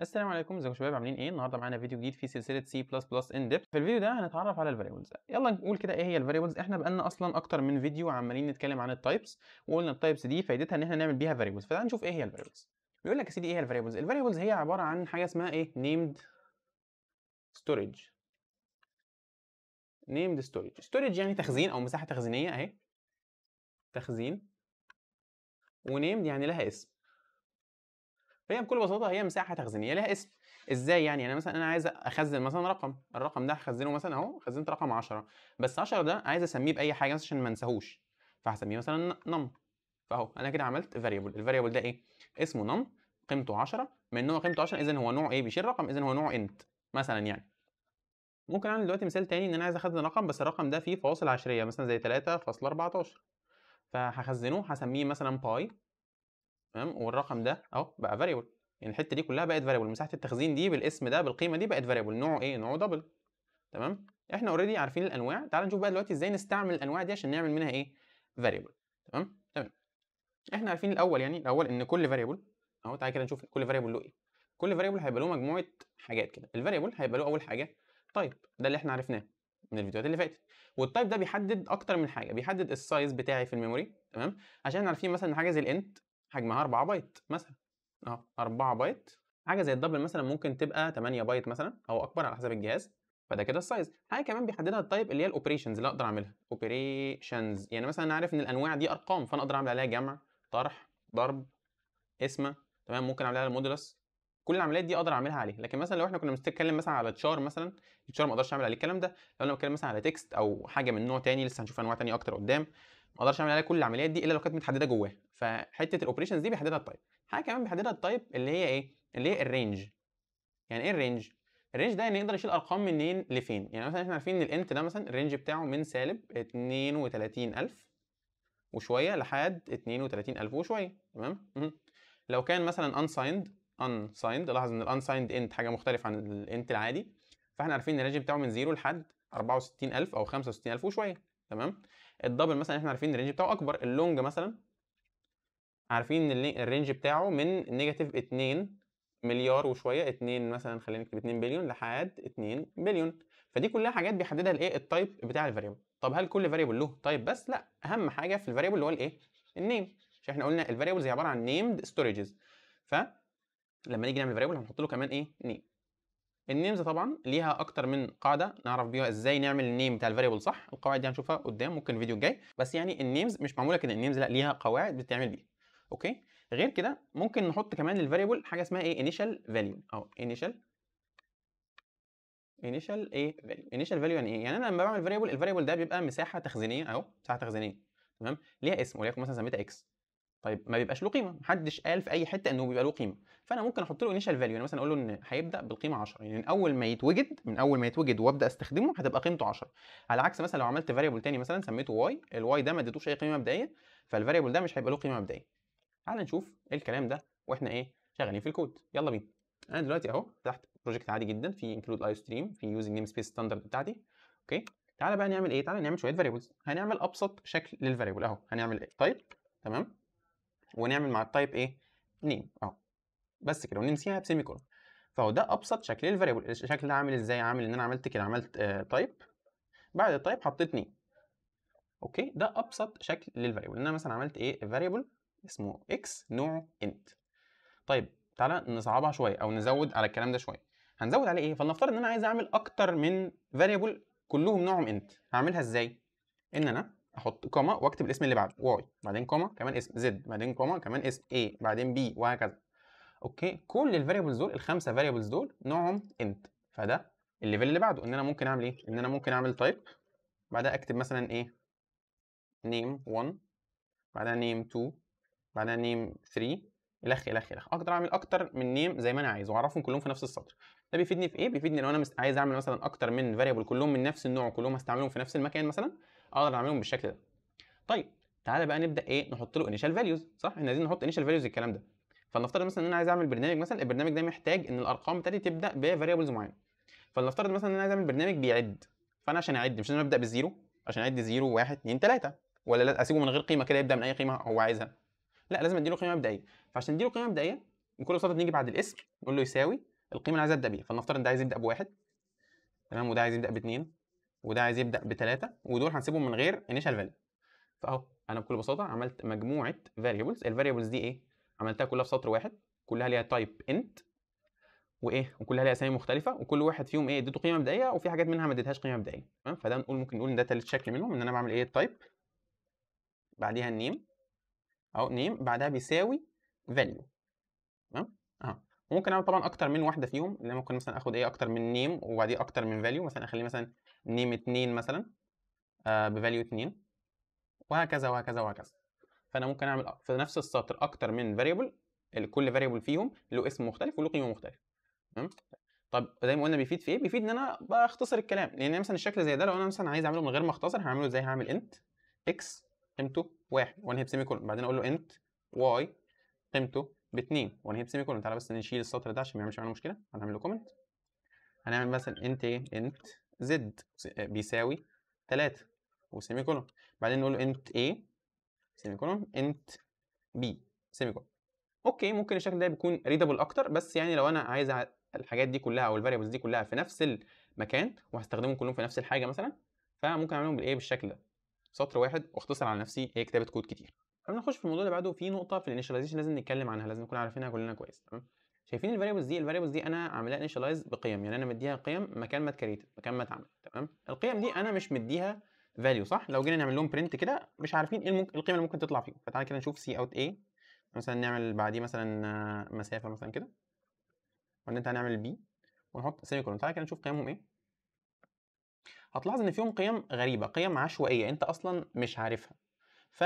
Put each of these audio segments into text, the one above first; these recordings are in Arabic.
السلام عليكم ازيكم يا شباب عاملين ايه النهارده معانا فيديو جديد في سلسله سي بلس بلس ان ديبث في الفيديو ده هنتعرف على الفاريبلز يلا نقول كده ايه هي الفاريبلز احنا بقالنا اصلا اكتر من فيديو عمالين نتكلم عن التايبس وقلنا التايبس دي فايدتها ان احنا نعمل بيها فاريبلز فتعال نشوف ايه هي الفاريبلز بيقول لك يا سيدي ايه هي الفاريبلز الفاريبلز هي عباره عن حاجه اسمها ايه نيمد ستورج نيمد ستورج ستورج يعني تخزين او مساحه تخزينيه اهي تخزين ونيمد يعني لها اسم فهي بكل بساطه هي مساحه تخزينيه لها اسم ازاي يعني انا يعني مثلا انا عايز اخزن مثلا رقم الرقم ده هخزنه مثلا اهو خزنت رقم 10 بس 10 ده عايز اسميه باي حاجه عشان ما انساهوش فهسميه مثلا نم فاهو انا كده عملت فاريبل الفاريبل ده ايه اسمه نم قيمته 10 من نوع قيمته 10 اذا هو نوع ايه بيشيل رقم اذا هو نوع انت مثلا يعني ممكن اعمل دلوقتي مثال تاني ان انا عايز اخزن رقم بس الرقم ده فيه فواصل عشريه مثلا زي 3.14 فهخزنه هسميه مثلا باي تمام والرقم ده اهو بقى فاريبل يعني الحته دي كلها بقت فاريبل مساحه التخزين دي بالاسم ده بالقيمه دي بقت فاريبل نوعه ايه نوعه دبل تمام احنا اوريدي عارفين الانواع تعال نشوف بقى دلوقتي ازاي نستعمل الانواع دي عشان نعمل منها ايه فاريبل تمام تمام احنا عارفين الاول يعني الاول ان كل فاريبل اهو تعالى كده نشوف كل فاريبل له ايه كل فاريبل هيبقى له مجموعه حاجات كده الفاريبل هيبقى له اول حاجه تايب ده اللي احنا عرفناه من الفيديوهات اللي فاتت والتايب ده بيحدد اكتر من حاجه بيحدد السايز بتاعي في الميموري تمام عشان عارفين مثلا حاجه زي الانت حجمها 4 بايت مثلا اهو 4 بايت حاجه زي الدبل مثلا ممكن تبقى 8 بايت مثلا او اكبر على حسب الجهاز فده كده السايز حاجه كمان بيحددها التايب اللي هي الاوبريشنز اللي اقدر اعملها اوبريشنز يعني مثلا انا عارف ان الانواع دي ارقام فانا اقدر اعمل عليها جمع طرح ضرب قسمه تمام ممكن اعمل عليها المودولس كل العمليات دي اقدر اعملها عليه لكن مثلا لو احنا كنا بنتكلم مثلا على تشار مثلا التشار ما اقدرش اعمل عليه الكلام ده لو انا بتكلم مثلا على تكست او حاجه من نوع تاني لسه هنشوف انواع تانية اكتر قدام ما اقدرش اعمل عليها كل العمليات دي الا لو كانت متحدده جواها فحته الاوبريشنز دي بيحددها التايب حاجه كمان بيحددها التايب اللي هي ايه اللي هي الرينج يعني ايه الرينج الرينج ده يعني يقدر يشيل ارقام منين لفين يعني مثلا احنا عارفين ان الانت ده مثلا الرينج بتاعه من سالب 32000 وشويه لحد 32000 وشويه تمام لو كان مثلا unsigned unsigned لاحظ ان unsigned انت حاجه مختلفه عن الانت العادي فاحنا عارفين ان الرينج بتاعه من 0 لحد 64000 او 65000 وشويه تمام الدبل مثلا احنا عارفين الرينج بتاعه اكبر اللونج مثلا عارفين الرينج بتاعه من نيجاتيف 2 مليار وشويه 2 مثلا خلينا نكتب 2 بليون لحد 2 بليون فدي كلها حاجات بيحددها الايه التايب بتاع الفاريبل طب هل كل فاريبل له تايب بس لا اهم حاجه في الفاريبل اللي هو الايه النيم مش احنا قلنا الفاريبلز هي عباره عن نيمد ستوريجز ف لما نيجي نعمل فاريبل هنحط له كمان ايه نيم النيمز طبعا ليها اكتر من قاعده نعرف بيها ازاي نعمل النيم بتاع الفاريبل صح القواعد دي هنشوفها قدام ممكن الفيديو الجاي بس يعني النيمز مش معموله كده النيمز لا ليها قواعد بتتعمل بيها اوكي غير كده ممكن نحط كمان للفاريبل حاجه اسمها ايه انيشال فاليو اهو انيشال انيشال ايه فاليو انيشال فاليو يعني ايه يعني انا لما بعمل فاريبل الفاريبل ده بيبقى مساحه تخزينيه اهو مساحه تخزينيه تمام ليها اسم وليكن مثلا سميتها اكس طيب ما بيبقاش له قيمه محدش قال في اي حته انه بيبقى له قيمه فانا ممكن احط له انيشال فاليو يعني مثلا اقول له ان هيبدا بالقيمه 10 يعني من اول ما يتوجد من اول ما يتوجد وابدا استخدمه هتبقى قيمته 10 على عكس مثلا لو عملت فاريبل تاني مثلا سميته واي الواي ده ما اديتوش اي قيمه مبدئيه فالفاريبل ده مش هيبقى له قيمه مبدئيه تعال نشوف الكلام ده واحنا ايه شغالين في الكود يلا بينا انا دلوقتي اهو تحت بروجكت عادي جدا في انكلود اي ستريم في يوزنج نيم سبيس ستاندرد بتاعتي اوكي تعالى بقى نعمل ايه تعالى نعمل شويه فاريبلز هنعمل ابسط شكل للفاريبل اهو هنعمل ايه تايب تمام ونعمل مع التايب ايه نيم اهو بس كده وننسيها بسيمي كولون فهو ده ابسط شكل الفاريبل الشكل ده عامل ازاي عامل ان انا عملت كده عملت تايب آه بعد التايب حطيت نيم اوكي ده ابسط شكل للفاريبل ان انا مثلا عملت ايه فاريبل اسمه اكس نوعه انت طيب تعالى نصعبها شويه او نزود على الكلام ده شويه هنزود عليه ايه فلنفترض ان انا عايز اعمل اكتر من فاريبل كلهم نوعهم انت هعملها ازاي ان انا احط كوما واكتب الاسم اللي بعده واي بعدين كوما كمان اسم زد بعدين كوما كمان اسم اي بعدين بي وهكذا اوكي كل الفاريبلز دول الخمسه فاريبلز دول نوعهم انت فده الليفل اللي بعده ان انا ممكن اعمل ايه ان انا ممكن اعمل تايب بعدها اكتب مثلا ايه نيم 1 بعدها نيم 2 بعدها نيم 3 الخ الخ الخ اقدر اعمل اكتر من نيم زي ما انا عايز واعرفهم كلهم في نفس السطر ده بيفيدني في ايه بيفيدني لو انا عايز اعمل مثلا اكتر من فاريبل كلهم من نفس النوع كلهم هستعملهم في نفس المكان مثلا اقدر اعملهم بالشكل ده طيب تعالى بقى نبدا ايه نحط له انيشال فاليوز صح احنا عايزين نحط انيشال فاليوز الكلام ده فلنفترض مثلا ان انا عايز اعمل برنامج مثلا البرنامج ده محتاج ان الارقام بتاعتي تبدا بفاريبلز معينه فلنفترض مثلا ان انا عايز اعمل برنامج بيعد فانا عشان اعد مش انا ابدا بالزيرو عشان اعد زيرو 1 2 3 ولا لا اسيبه من غير قيمه كده يبدا من اي قيمه هو عايزها لا لازم اديله قيمه مبدئيه فعشان اديله قيمه مبدئيه بكل بساطه بنيجي بعد الاسم نقول له يساوي القيمه اللي عايز ابدا بيها فلنفترض ده عايز يبدا بواحد تمام وده عايز يبدا باثنين وده عايز يبدا بثلاثه ودول هنسيبهم من غير انيشال فاليو فاهو انا بكل بساطه عملت مجموعه فاريبلز الفاريبلز دي ايه عملتها كلها في سطر واحد كلها ليها تايب انت وايه وكلها ليها اسامي مختلفه وكل واحد فيهم ايه اديته قيمه مبدئيه وفي حاجات منها ما اديتهاش قيمه مبدئيه تمام فده نقول ممكن نقول ان ده ثالث شكل منهم ان انا بعمل ايه التايب بعديها النيم اهو نيم بعدها بيساوي فاليو تمام وممكن اعمل طبعا اكتر من واحده فيهم ان انا ممكن مثلا اخد ايه اكتر من نيم وبعديه اكتر من فاليو مثلا اخليه مثلا نيم 2 مثلا آه بفاليو 2 وهكذا وهكذا وهكذا فانا ممكن اعمل في نفس السطر اكتر من فاريبل كل فاريبل فيهم له اسم مختلف وله قيمه مختلفه تمام طب زي ما قلنا بيفيد في ايه بيفيد ان انا بختصر الكلام لان مثلا الشكل زي ده لو انا مثلا عايز اعمله من غير ما اختصر هعمله ازاي هعمل انت اكس قيمته 1 وانهي بسيمي كولون بعدين اقول له انت واي قيمته باتنين هي سيمي كولون تعالى بس نشيل السطر ده عشان ما يعملش معانا مشكله هنعمل له كومنت هنعمل مثلا انت ايه انت زد بيساوي 3 وسيمي كولون بعدين نقول له انت ايه سيمي كولون انت بي سيمي كولون اوكي ممكن الشكل ده بيكون ريدبل اكتر بس يعني لو انا عايز الحاجات دي كلها او الفاريبلز دي كلها في نفس المكان وهستخدمهم كلهم في نفس الحاجه مثلا فممكن اعملهم بالايه بالشكل ده سطر واحد واختصر على نفسي ايه كتابه كود كتير قبل نخش في الموضوع اللي بعده في نقطه في الانيشاليزيشن لازم نتكلم عنها لازم نكون عارفينها كلنا كويس تمام شايفين الفاريبلز دي الفاريبلز دي انا عاملاها انيشاليز بقيم يعني انا مديها قيم مكان ما اتكريت مكان ما اتعمل تمام القيم دي انا مش مديها فاليو صح لو جينا نعمل لهم برنت كده مش عارفين ايه الممكن القيمه اللي ممكن تطلع فيهم فتعالى كده نشوف سي اوت اي مثلا نعمل بعديه مثلا مسافه مثلا كده وان انت هنعمل بي ونحط سيمي كولون تعالى كده نشوف قيمهم ايه هتلاحظ ان فيهم قيم غريبه قيم عشوائيه انت اصلا مش عارفها ف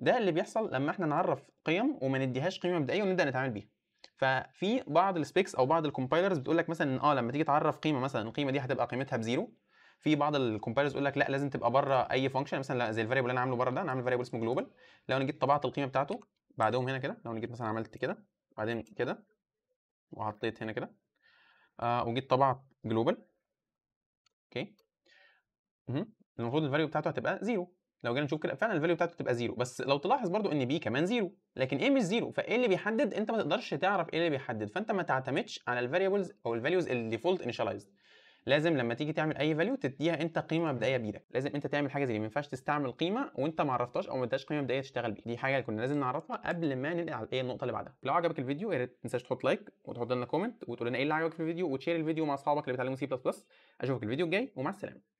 ده اللي بيحصل لما احنا نعرف قيم وما نديهاش قيمه مبدئيه ونبدا نتعامل بيها ففي بعض السبيكس او بعض الكومبايلرز بتقول لك مثلا ان اه لما تيجي تعرف قيمه مثلا القيمه دي هتبقى قيمتها بزيرو في بعض الكومبايلرز يقول لك لا لازم تبقى بره اي فانكشن مثلا لا زي الفاريبل اللي انا عامله بره ده انا عامل فاريبل اسمه جلوبال لو انا جيت طبعت القيمه بتاعته بعدهم هنا كده لو انا جيت مثلا عملت كده بعدين كده وحطيت هنا كده آه وجيت طبعت جلوبال اوكي المفروض الفاليو بتاعته هتبقى زيرو لو جينا نشوف كده فعلا الفاليو بتاعته تبقى زيرو بس لو تلاحظ برضو ان بي كمان زيرو لكن ايه مش زيرو فايه اللي بيحدد انت ما تقدرش تعرف ايه اللي بيحدد فانت ما تعتمدش على الفاريبلز او الفاليوز الديفولت انيشاليزد لازم لما تيجي تعمل اي فاليو تديها انت قيمه مبدئيه بيدك لازم انت تعمل حاجه زي دي ما ينفعش تستعمل قيمه وانت ما عرفتهاش او ما اديتهاش قيمه مبدئيه تشتغل بيها دي حاجه كنا لازم نعرفها قبل ما ننقل على ايه النقطه اللي بعدها لو عجبك الفيديو يا ريت ما تنساش تحط لايك وتحط لنا كومنت وتقول لنا ايه اللي عجبك في الفيديو وتشير الفيديو مع اصحابك اللي بيتعلموا سي بلس بلس اشوفك الفيديو الجاي ومع السلامه